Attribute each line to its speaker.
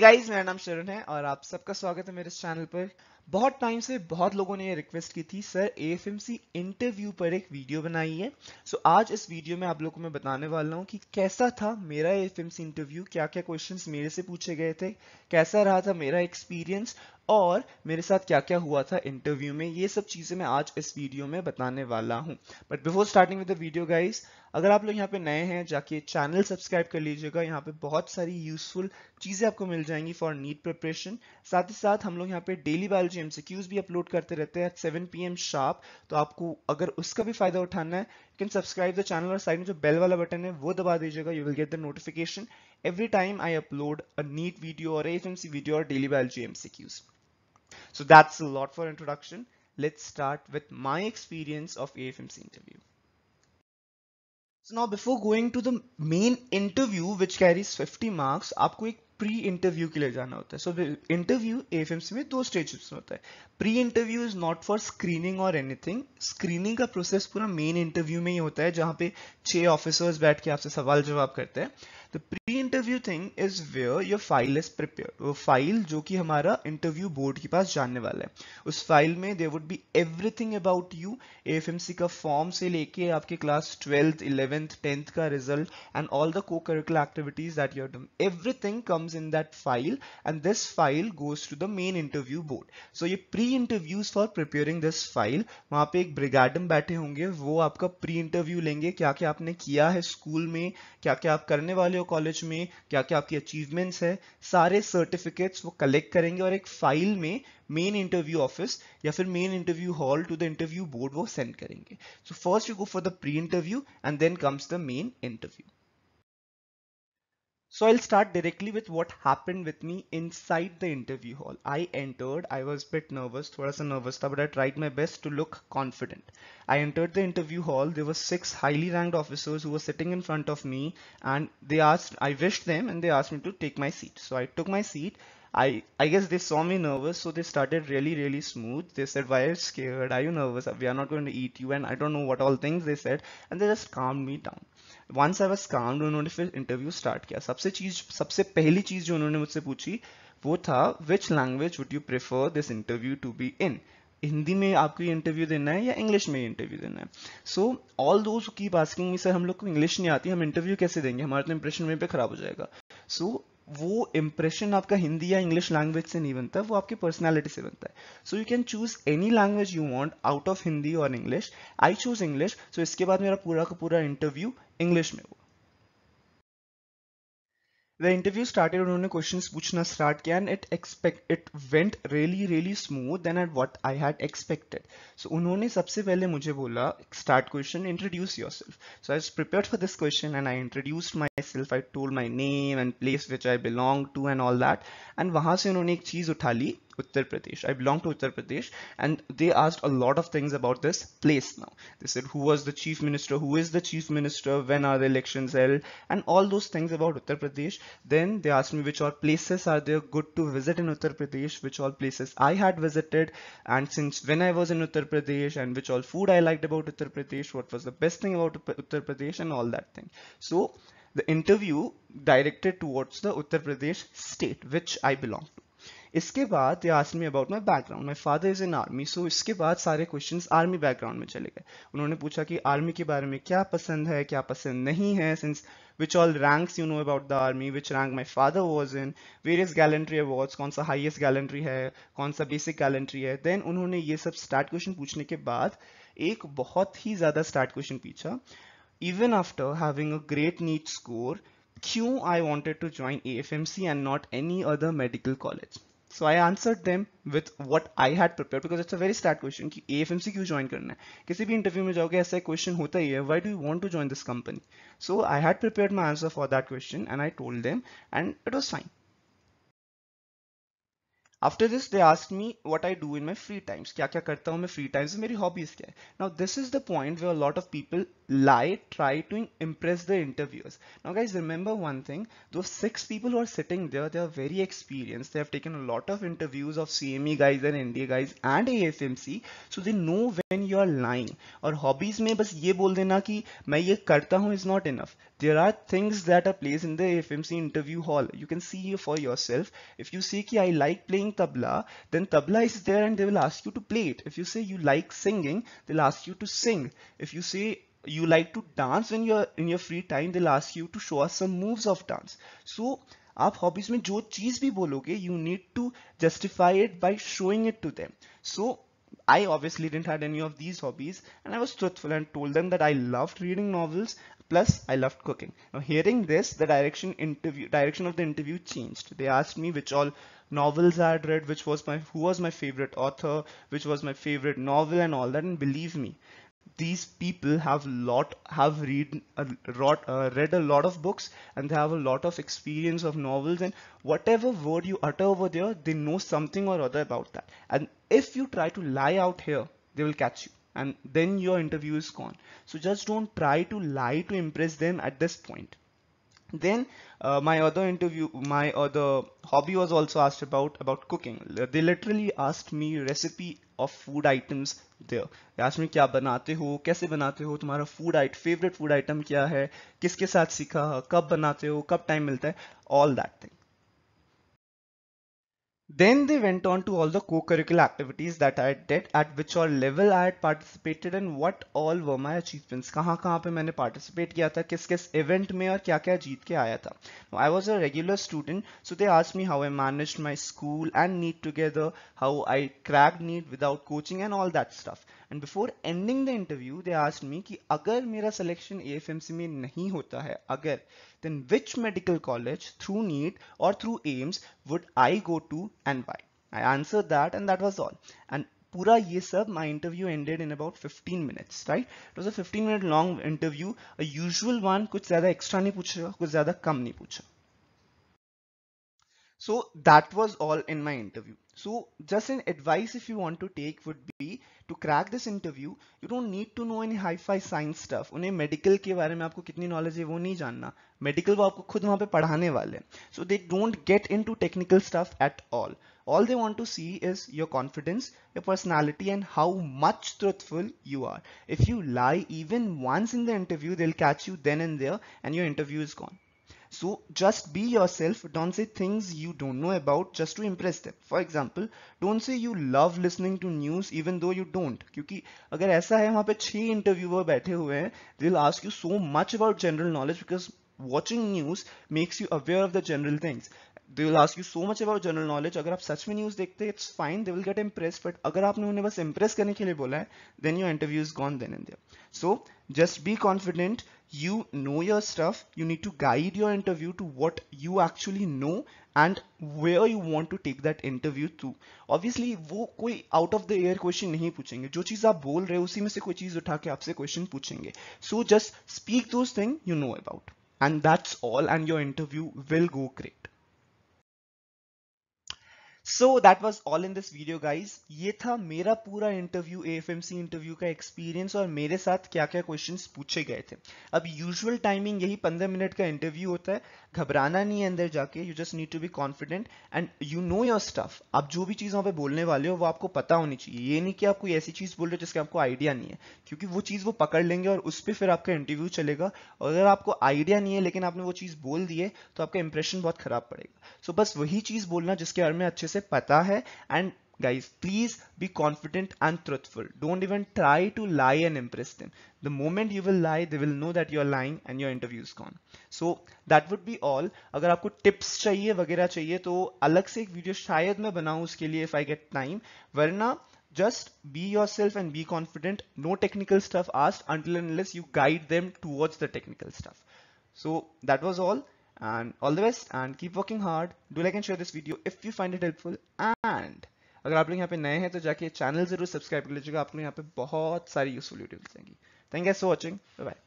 Speaker 1: Guys मेरा नाम शरण है और आप सबका स्वागत है मेरे इस चैनल पर बहुत टाइम से बहुत लोगों ने ये रिक्वेस्ट की थी सर ए इंटरव्यू पर एक वीडियो बनाई है सो so, आज इस वीडियो में आप लोगों को मैं बताने वाला हूँ कि कैसा था मेरा ए इंटरव्यू क्या क्या क्वेश्चंस मेरे से पूछे गए थे कैसा रहा था मेरा एक्सपीरियंस और मेरे साथ क्या क्या हुआ था इंटरव्यू में ये सब चीज़ें मैं आज इस वीडियो में बताने वाला हूँ but before starting with the video guys अगर आप लोग यहाँ पे नए हैं जाके चैनल सब्सक्राइब कर लीजिएगा यहाँ पे बहुत सारी यूजफुल चीज़ें आपको मिल जाएंगी फॉर नीट प्रिपरेशन साथ ही साथ हम लोग यहाँ पे डेली बायोलॉजी आज एम भी अपलोड करते रहते हैं सेवन पी एम शार्प तो आपको अगर उसका भी फायदा उठाना है you can subscribe the channel और साइड में जो बेल वाला बटन है वो दबा दीजिएगा you will get the notification every time I upload a NEET video और एफ एम सी वीडियो और daily G M C Qs so So that's a lot for introduction. Let's start with my experience of AFMC interview. So now before going to the main interview which carries 50 marks, आपको एक pre interview के लिए जाना होता है so interview F में दो में होता है pre interview is not for screening और एनीथिंग स्क्रीनिंग का प्रोसेस पूरा मेन इंटरव्यू में ही होता है जहां पे छह ऑफिसर्स बैठ के आपसे सवाल जवाब करते हैं the pre interview thing is where your file is prepare वो फाइल जो कि हमारा इंटरव्यू बोर्ड के पास जाने वाला है उस फाइल में there would be everything about you F का फॉर्म से लेके आपके क्लास ट्वेल्थ इलेवेंथ टेंथ का result and all the co curricular activities that you done everything comes in that file and this file goes to the main interview board so ये pre interviews for preparing this file वहां पे एक ब्रिगेडम बैठे होंगे वो आपका pre interview लेंगे क्या क्या आपने किया है स्कूल में क्या क्या आप करने वाले रहे हो कॉलेज में क्या क्या आपकी अचीवमेंट्स है सारे सर्टिफिकेट्स वो कलेक्ट करेंगे और एक फाइल में मेन इंटरव्यू ऑफिस या फिर main interview hall to the interview board वो सेंड करेंगे so first you go for the pre interview and then comes the main interview So I'll start directly with what happened with me inside the interview hall. I entered, I was a bit nervous, thoda sa nervous tha, but I tried my best to look confident. I entered the interview hall, there were six highly ranked officers who were sitting in front of me and they asked, I wished them and they asked me to take my seat. So I took my seat. I, I guess they saw me nervous, so they started really, really smooth. They said, why are you scared? Are you nervous? We are not going to eat you. And I don't know what all things they said. And they just calmed me down. Once I was calm उन्होंने फिर interview start किया सबसे चीज सबसे पहली चीज जो उन्होंने मुझसे पूछी वो था which language would you prefer this interview to be in Hindi में आपको ये इंटरव्यू देना है या इंग्लिश में इंटरव्यू देना है so all those keep asking me sir हम लोग को इंग्लिश नहीं आती हम इंटरव्यू कैसे देंगे हमारा तो इंप्रेशन में पे खराब हो जाएगा सो वो इंप्रेशन आपका हिंदी या इंग्लिश लैंग्वेज से नहीं बनता वो आपकी पर्सनैलिटी से बनता है so you can choose any language you want out of Hindi और English I choose English so इसके बाद मेरा पूरा का पूरा इंटरव्यू इंग्लिश में हुआ the interview started उन्होंने questions पूछना start किया and it expect it went really really smooth than at what I had expected. So उन्होंने सबसे पहले मुझे बोला start question introduce yourself. So I was prepared for this question and I introduced myself. I told my name and place which I belong to and all that. And वहाँ से उन्होंने एक चीज उठा ली Uttar Pradesh. I belong to Uttar Pradesh and they asked a lot of things about this place now. They said who was the chief minister, who is the chief minister, when are the elections held and all those things about Uttar Pradesh. Then they asked me which all places are there good to visit in Uttar Pradesh, which all places I had visited and since when I was in Uttar Pradesh and which all food I liked about Uttar Pradesh, what was the best thing about Uttar Pradesh and all that thing. So the interview directed towards the Uttar Pradesh state, which I belong to. इसके बाद asked me about my background my father is in army so इसके बाद सारे question army background में चले गए उन्होंने पूछा कि आर्मी के बारे में क्या पसंद है क्या पसंद नहीं है since which all ranks you know about the army which rank my father was in various gallantry awards कौन सा हाइएस्ट गैलेंट्री है कौन सा बेसिक गैलेंट्री है देन उन्होंने ये सब स्टार्ट क्वेश्चन पूछने के बाद एक बहुत ही ज्यादा स्टार्ट क्वेश्चन पूछा even after having a great NEET score क्यों I wanted to join A F M C and not any other medical college So I answered them with what I had prepared because it's a very stat question कि AFMCQ join करना है किसी भी interview में जाओगे ऐसा question होता ही है why do you want to join this company so I had prepared my answer for that question and I told them and it was fine After this, they asked me what I do in my free times. क्या क्या करता हूँ मैं free times में मेरी hobbies क्या है Now this is the point where a lot of people lie, try to impress the interviewers. Now guys, remember one thing, those six people who are sitting there, they are very experienced. They have taken a lot of interviews of CME guys and NDA guys and AFMC. So they know when you are lying. Or hobbies में बस ये बोल देना कि मैं ये करता is not enough. There are things that are placed in the AFMC interview hall. You can see here for yourself. If you say ki I like playing tabla, then tabla is there and they will ask you to play it. If you say you like singing, they'll ask you to sing. If you say you like to dance when you're in your free time they'll ask you to show us some moves of dance so आप hobbies में जो चीज भी बोलोगे you need to justify it by showing it to them so I obviously didn't have any of these hobbies and I was truthful and told them that I loved reading novels plus I loved cooking. Now hearing this the direction interview direction of the interview changed. They asked me which all novels I had read, which was my who was my favorite author, which was my favorite novel and all that and believe me these people have lot have read a uh, lot, uh, read a lot of books and they have a lot of experience of novels and whatever word you utter over there they know something or other about that and if you try to lie out here they will catch you and then your interview is gone so just don't try to lie to impress them at this point then uh, my other interview my other hobby was also asked about about cooking they literally asked me recipe of food items there they asked me kya banate ho kaise banate ho tumhara food item favorite food item kya hai kiske sath sikha kab banate ho kab time milta hai all that thing Then they went on to all the co-curricular activities that I did, at which all level I had participated and what all were my achievements. कहाँ कहाँ पे मैंने participate किया था, किस किस event में और क्या क्या जीत Now, I was a regular student, so they asked me how I managed my school and NEET together, how I cracked NEET without coaching and all that stuff. And before ending the interview they asked me कि अगर मेरा selection AFMC में नहीं होता है अगर then which medical college through NEET और through AIIMS would I go to and why I answer that and that was all and पूरा ये सब my interview ended in about 15 minutes right it was a 15 minute long interview usual one कुछ ज्यादा extra नहीं पूछा कुछ ज्यादा कम नहीं पूछा So that was all in my interview. So just an advice if you want to take would be to crack this interview, you don't need to know any hi-fi science stuff. उन्हें medical के बारे में आपको कितनी knowledge है वो नहीं जानना. Medical वो आपको खुद वहाँ पे पढ़ाने वाले So they don't get into technical stuff at all. All they want to see is your confidence, your personality and how much truthful you are. If you lie even once in the interview, they'll catch you then and there and your interview is gone. So just be yourself. Don't say things you don't know about just to impress them. For example, don't say you love listening to news even though you don't. kyunki agar aisa hai wahan pe 6 interviewer baithe hue hain they'll ask you so much about general knowledge because watching news makes you aware of the general things. They will ask you so much about general knowledge. agar aap sach mein news dekhte it's fine they will get impressed but agar aapne unhe bas impress karne ke liye bola hai then your interview is gone then and there so just be confident confident you know your stuff you need to guide your interview to what you actually know and where you want to take that interview to obviously वो कोई out of the air question नहीं पूछेंगे जो चीज आप बोल रहे हो उसी में से कोई चीज उठा के आपसे question पूछेंगे so just speak those things you know about and that's all and your interview will go great so that was all in this video guys ये था मेरा पूरा इंटरव्यू A F M C interview का experience और मेरे साथ क्या क्या क्वेश्चन पूछे गए थे अब यूजल टाइमिंग यही पंद्रह मिनट का इंटरव्यू होता है घबराना नहीं है अंदर जाके you just need to be confident and you know your stuff आप जो भी चीज़ वहां पर बोलने वाले हो वो आपको पता होनी चाहिए ये नहीं कि आप कोई ऐसी चीज़ बोल रहे हो जिसके आपको आइडिया नहीं है क्योंकि वो चीज़ वो पकड़ लेंगे और उस पर फिर आपका इंटरव्यू चलेगा और अगर आपको आइडिया नहीं है लेकिन आपने वो चीज़ बोल दी है तो आपका इंप्रेशन बहुत खराब पड़ेगा सो so बस वही चीज़ बोलना जिसके बारे में अच्छे से से पता है and guys please be confident and truthful don't even try to lie and impress them the moment you will lie they will know that you are lying and your interviews gone so that would be all अगर आपको tips चाहिए वगैरह चाहिए तो अलग से एक video शायद मैं बनाऊँ उसके लिए इफ आई गेट टाइम वरना just be yourself and be confident no technical stuff asked until and unless you guide them towards the technical stuff so that was all and all the best and keep working hard do like and share this video if you find it helpful and अगर आप लोग यहाँ पे नए हैं तो जाके channel जरूर सब्सक्राइब कर लीजिएगा आप लोग यहाँ पे बहुत सारी यूजफुल Thank you जाएंगी thank you so Bye bye